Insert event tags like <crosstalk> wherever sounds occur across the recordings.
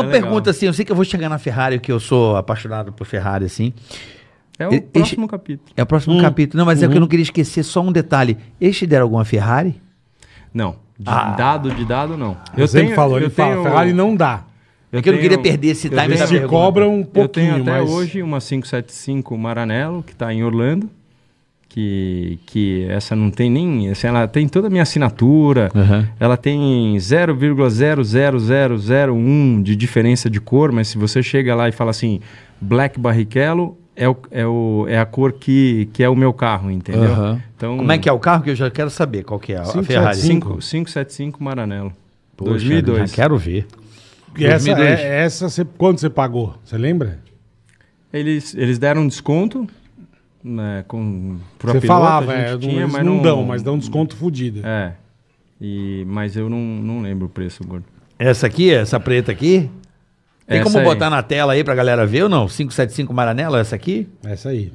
uma é pergunta assim, eu sei que eu vou chegar na Ferrari, que eu sou apaixonado por Ferrari, assim. É o próximo capítulo. É o próximo hum, capítulo. Não, mas hum. é que eu uhum. não queria esquecer só um detalhe. Este deram alguma Ferrari? Não. De ah. dado, de dado, não. Eu, sempre tenho, falo, eu ele tenho... fala, Ferrari não dá. Eu, é que eu não queria perder esse time. Eles cobra cobram um pouquinho, Eu tenho até mas... hoje uma 575 Maranello, que está em Orlando que, que essa não tem nem. Assim, ela tem toda a minha assinatura, uhum. ela tem 0,00001 de diferença de cor, mas se você chega lá e fala assim, Black Barrichello. É, o, é, o, é a cor que, que é o meu carro, entendeu? Uhum. Então, Como é que é o carro? Que eu já quero saber qual que é a, 5, a Ferrari. 5, 575 Maranello. Poxa, 2002. Já quero ver. E essa, é, essa você, quanto você pagou? Você lembra? Eles, eles deram um desconto. É, com, Você falava, é, tinha, mas não, não dão, mas dão um desconto fodido. É. E, mas eu não, não lembro o preço, gordo. Essa aqui, essa preta aqui? Tem essa como aí. botar na tela aí pra galera ver ou não? 575 Maranello, essa aqui? Essa aí.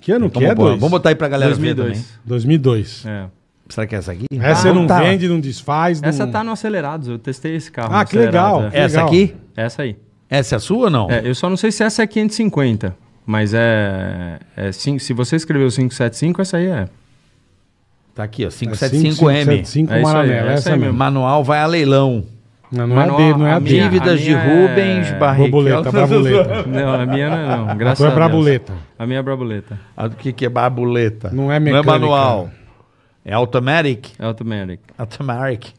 Que ano é, que é, dois? Vamos botar aí pra galera 2002. ver também. 2002. É. Será que é essa aqui? Essa ah, não tá. vende, não desfaz. Não... Essa tá no Acelerados, eu testei esse carro. Ah, que legal. É. Que essa legal. aqui? Essa aí. Essa é a sua ou não? É, eu só não sei se essa é 550. Mas é. é cinco, se você escreveu 575, essa aí é. Tá aqui, ó. 575M. 575 é, é Maranela, é essa, essa mesmo. Manual vai a leilão. Não, não é Manual, é dele, não é a dele. Dívidas de Rubens, é... Barrichello. Borboleta, brabuleta. Não, a minha não é não. Graças a, a é Brabuleta. A minha é brabuleta. A do que, que é brabuleta? Não é mecânica. Não é manual. É automatic? Automatic. Automatic.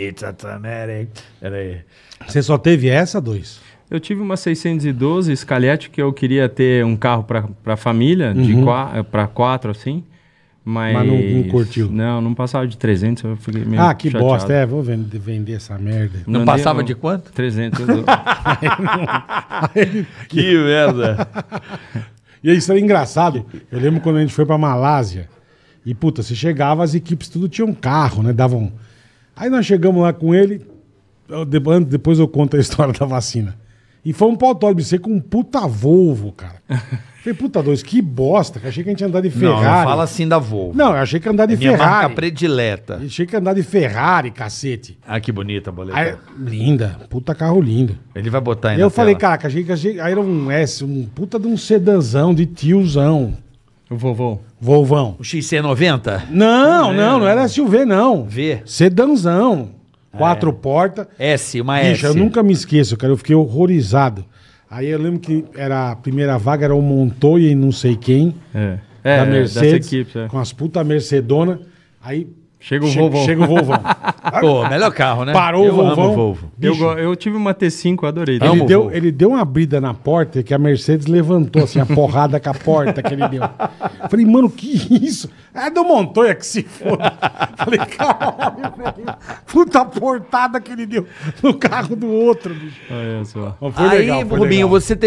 It's automatic. Peraí. Você só teve essa, dois? Eu tive uma 612 Scaletti que eu queria ter um carro para família, uhum. de eh, para quatro assim. Mas, mas não, não, curtiu. Não, não passava de 300, eu fiquei meio Ah, que chateado. bosta, é, vou vender, vender essa merda. Não, não passava de quanto? 300. <laughs> <laughs> que merda. <laughs> e isso era é engraçado. Eu lembro quando a gente foi para Malásia. E, puta, você chegava, as equipes tudo tinham carro, né? Davam... Aí nós chegamos lá com ele. Eu, depois eu conto a história da vacina. E foi um autódromo, você com um puta Volvo, cara. <laughs> Falei, puta dois, que bosta, que achei que a gente ia andar de Ferrari. Não, não fala assim da Volvo. Não, eu achei que ia andar de minha é Ferrari. Minha marca predileta. achei que ia andar de Ferrari, cacete. Ah, que bonita a boleta. Aí, linda, puta carro lindo. Ele vai botar ainda. Eu falei, tela. cara, que achei que achei, aí era um S, um puta de um sedanzão, de tiozão. O vovô. Volvão. O XC90? Não, não, é. não, não era SUV, não. V. Sedanzão. É. Quatro é. portas. S, uma Bicho, S. eu nunca me esqueço, cara. Eu fiquei horrorizado. Aí eu lembro que era a primeira vaga era o Montoya e não sei quem. É. Da é, é Mercedes. Equipe, é. Com as puta Mercedona. Aí Chega o Volvo, Chega o Volvo. <laughs> Pô, melhor carro, né? Parou eu o Volvão. Amo Volvo. Eu, eu, tive uma T5, adorei. Ele deu, ele deu uma brida na porta que a Mercedes levantou, assim, a porrada com a porta que ele deu. Falei, mano, que isso? É do Montoya que se foda. <laughs> Falei, caralho, Puta portada que ele deu no carro do outro, bicho. Olha só. Aí, legal, Rubinho, legal. você tem